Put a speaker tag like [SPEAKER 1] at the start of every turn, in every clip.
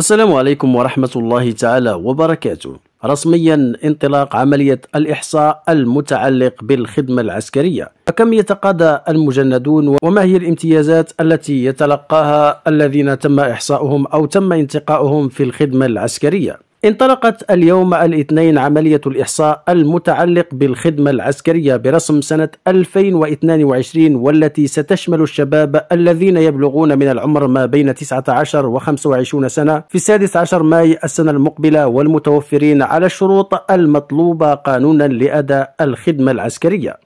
[SPEAKER 1] السلام عليكم ورحمة الله تعالى وبركاته رسميا انطلاق عملية الإحصاء المتعلق بالخدمة العسكرية فكم يتقاضى المجندون وما هي الامتيازات التي يتلقاها الذين تم إحصاؤهم أو تم انتقاؤهم في الخدمة العسكرية انطلقت اليوم الاثنين عملية الإحصاء المتعلق بالخدمة العسكرية برسم سنة 2022 والتي ستشمل الشباب الذين يبلغون من العمر ما بين 19 و 25 سنة في 16 ماي السنة المقبلة والمتوفرين على الشروط المطلوبة قانونا لأداء الخدمة العسكرية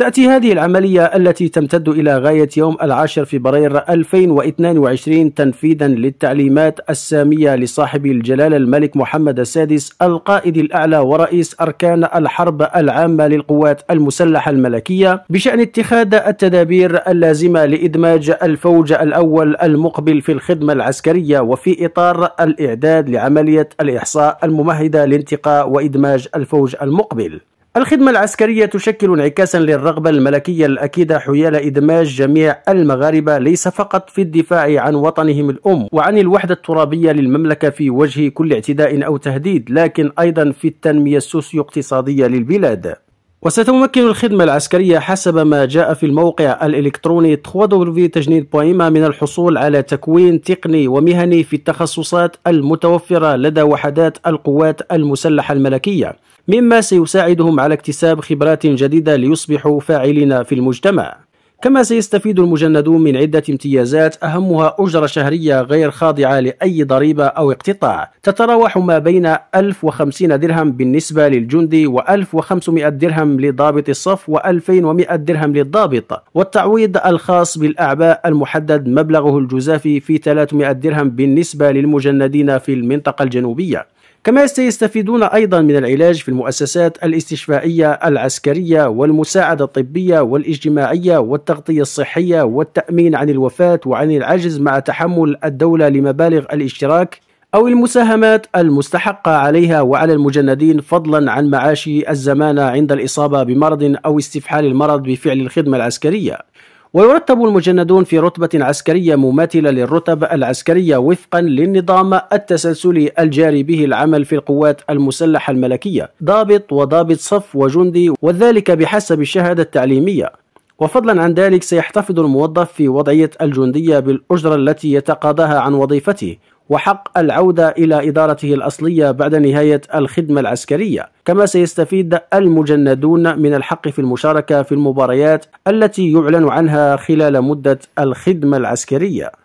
[SPEAKER 1] تأتي هذه العملية التي تمتد إلى غاية يوم العاشر فبراير 2022 تنفيذا للتعليمات السامية لصاحب الجلالة الملك محمد السادس القائد الأعلى ورئيس أركان الحرب العامة للقوات المسلحة الملكية بشأن اتخاذ التدابير اللازمة لإدماج الفوج الأول المقبل في الخدمة العسكرية وفي إطار الإعداد لعملية الإحصاء الممهدة لانتقاء وإدماج الفوج المقبل الخدمة العسكرية تشكل انعكاسا للرغبة الملكية الأكيدة حيال إدماج جميع المغاربة ليس فقط في الدفاع عن وطنهم الأم وعن الوحدة الترابية للمملكة في وجه كل اعتداء أو تهديد لكن أيضا في التنمية السوسيو اقتصادية للبلاد وستمكن الخدمة العسكرية حسب ما جاء في الموقع الإلكتروني www.tajnid.ma من الحصول على تكوين تقني ومهني في التخصصات المتوفرة لدى وحدات القوات المسلحة الملكية مما سيساعدهم على اكتساب خبرات جديدة ليصبحوا فاعلين في المجتمع كما سيستفيد المجندون من عدة امتيازات أهمها أجرة شهرية غير خاضعة لأي ضريبة أو اقتطاع تتراوح ما بين 1050 درهم بالنسبة للجندي و1500 درهم لضابط الصف و2100 درهم للضابط والتعويض الخاص بالأعباء المحدد مبلغه الجزافي في 300 درهم بالنسبة للمجندين في المنطقة الجنوبية كما سيستفيدون أيضا من العلاج في المؤسسات الاستشفائية العسكرية والمساعدة الطبية والاجتماعية والتغطية الصحية والتأمين عن الوفاة وعن العجز مع تحمل الدولة لمبالغ الاشتراك أو المساهمات المستحقة عليها وعلى المجندين فضلا عن معاش الزمانة عند الإصابة بمرض أو استفحال المرض بفعل الخدمة العسكرية ويرتب المجندون في رتبة عسكرية مماثلة للرتب العسكرية وفقا للنظام التسلسلي الجاري به العمل في القوات المسلحة الملكية ضابط وضابط صف وجندي وذلك بحسب الشهادة التعليمية وفضلا عن ذلك سيحتفظ الموظف في وضعية الجندية بالأجرة التي يتقاضاها عن وظيفته وحق العودة إلى إدارته الأصلية بعد نهاية الخدمة العسكرية كما سيستفيد المجندون من الحق في المشاركة في المباريات التي يعلن عنها خلال مدة الخدمة العسكرية